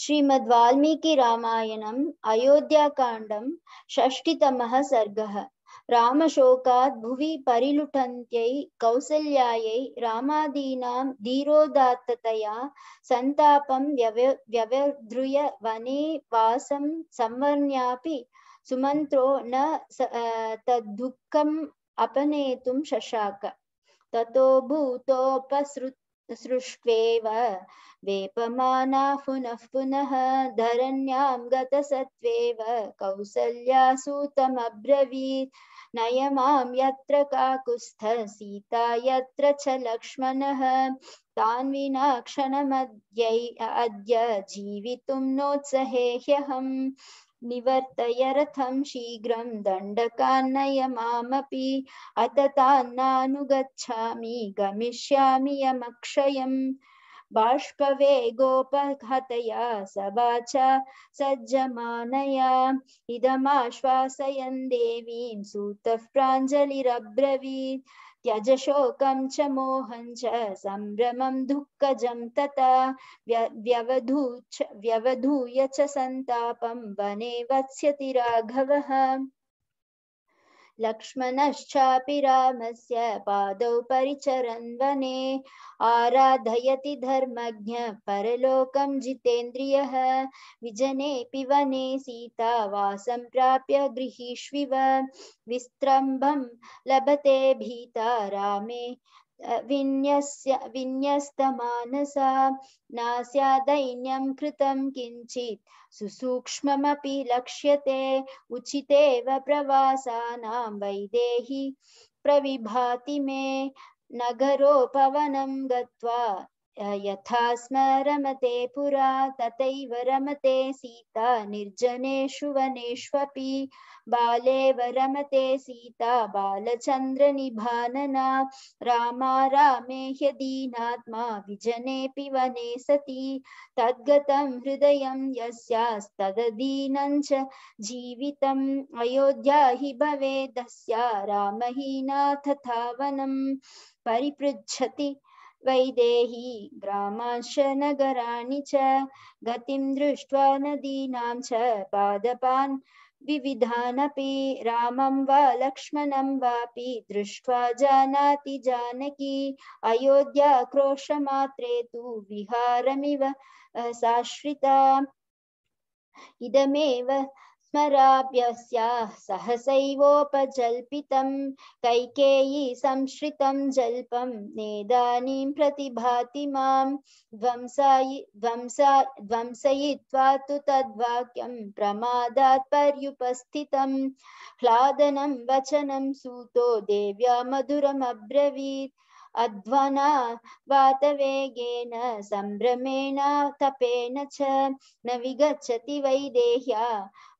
श्रीमद् वाल्मीकि रामायणम् अयोध्याकाण्डं षष्टितमः सर्गः रामशोकात् भुवि परिलुठन्त्यै कौसल्यायै रामादीनां धीरोदात्ततया सन्तापं व्यव वने वासं संवर्ण्यापि सुमन्त्रो न तद्दुःखम् अपनेतुं शशाक ततो भूतोपसृ सृष्ट्वेव वेपमाना पुनः पुनः धरण्यां गतसत्त्वेव कौसल्यासूतमब्रवीत् नय मां यत्र काकुस्थ सीता यत्र च लक्ष्मणः तान् विना क्षणमद्यै अद्य जीवितुं नोत्सहेह्यहम् निवर्तय रथं शीघ्रं दण्डकान्नय मामपि अत तान्नानुगच्छामि गमिष्यामि यमक्षयम् बाष्पवेगोपघातया स सवाच सज्जमानया इदमाश्वासयन् देवीं सूतः प्राञ्जलिरब्रवीत् त्यज शोकं च मोहं च सम्भ्रमं दुःखजं तथा व्यवधू व्यवधूय च सन्तापं वने वत्स्यति राघवः लक्ष्मणश्चापि रामस्य पादौ परिचरन् वने आराधयति धर्मज्ञ परलोकं जितेन्द्रियः विजनेऽपि वने वासं प्राप्य गृहीष्विव विस्त्रम्भं लभते भीता रामे विन्यस्य विन्यस्तमानसा नास्यादैन्यं कृतं किञ्चित् सुसूक्ष्ममपि लक्ष्यते उचितेव प्रवासानां वैदेहि प्रविभाति मे नगरोपवनं गत्वा यथा स्म रमते पुरा तथैव रमते सीता निर्जनेषु वनेष्वपि बालेव रमते सीता बालचन्द्रनिभानना रामा रामे ह्यदीनात्मा विजनेऽपि वने सति तद्गतं हृदयं यस्यास्तदधीनं च जीवितम् अयोध्या हि भवेदस्या रामहीना तथा वनं परिपृच्छति वैदेही ग्रामांश्च नगरा च गतिं दृष्ट्वा च पादपान् विविधानपि रामं वा लक्ष्मणं वापि दृष्ट्वा जानाति जानकी अयोध्याक्रोशमात्रे तु विहारमिव साश्रिता इदमेव स्मराभ्यस्याः सहसैवोपजल्पितं कैकेयी संश्रित जल्पम नेदानी प्रतिभाति मां तो ध्वंसा ध्वंसयित्वा तु तद्वाक्यं वचनम पर्युपस्थितं ह्लादनं वचनं सूतो देव्या मधुरमब्रवीत अध्वना वातवेगेन संभ्रमेण तपेन च न विगच्छति वैदेह्या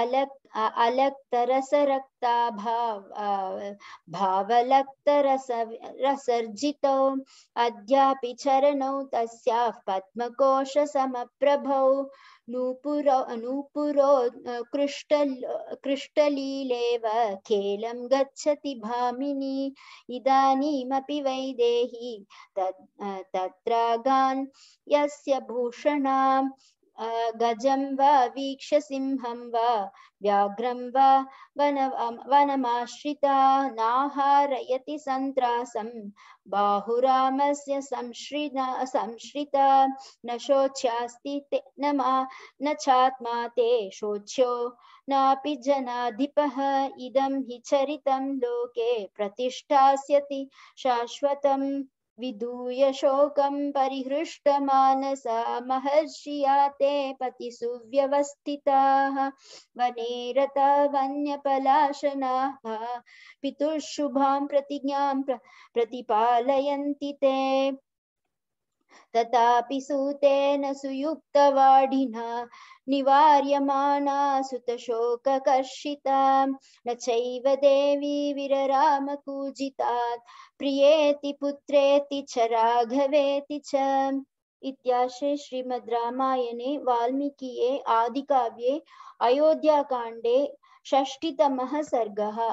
अलग अलग तरस रक्ता भाव भावलक्त रस रसर्जितौ अद्यापि चरणौ तस्याः पद्मकोश समप्रभौ नूपुरो नूपुरो गच्छति भामिनी इदानीमपि वैदेही तत् तत्रागान् यस्य गजं वा वीक्ष सिंहं वा व्याघ्रं वा वनमाश्रिता नाहारयति सन्त्रासं बाहुरामस्य संश्रिना संश्रिता न शोच्यास्ति ते न मा न चात्मा ते शोच्यो नापि जनाधिपः इदं हि चरितं लोके प्रतिष्ठास्यति शाश्वतम् विधूय शोकं मनसा महर्षिया ते पति सुव्यवस्थिता वनेरता वन्यपलाशना पिता शुभा प्रतिज्ञा प्र प्रतिपालयन्ति ते तथापि सूतेन सुयुक्तवाढिना निवार्यमाना सुतशोककर्षिता न चैव देवी विररामकूजितात् प्रियेति पुत्रेति च राघवेति च इत्याशे श्रीमद् रामायणे वाल्मीकिये आदिकाव्ये अयोध्याकाण्डे षष्टितमः सर्गः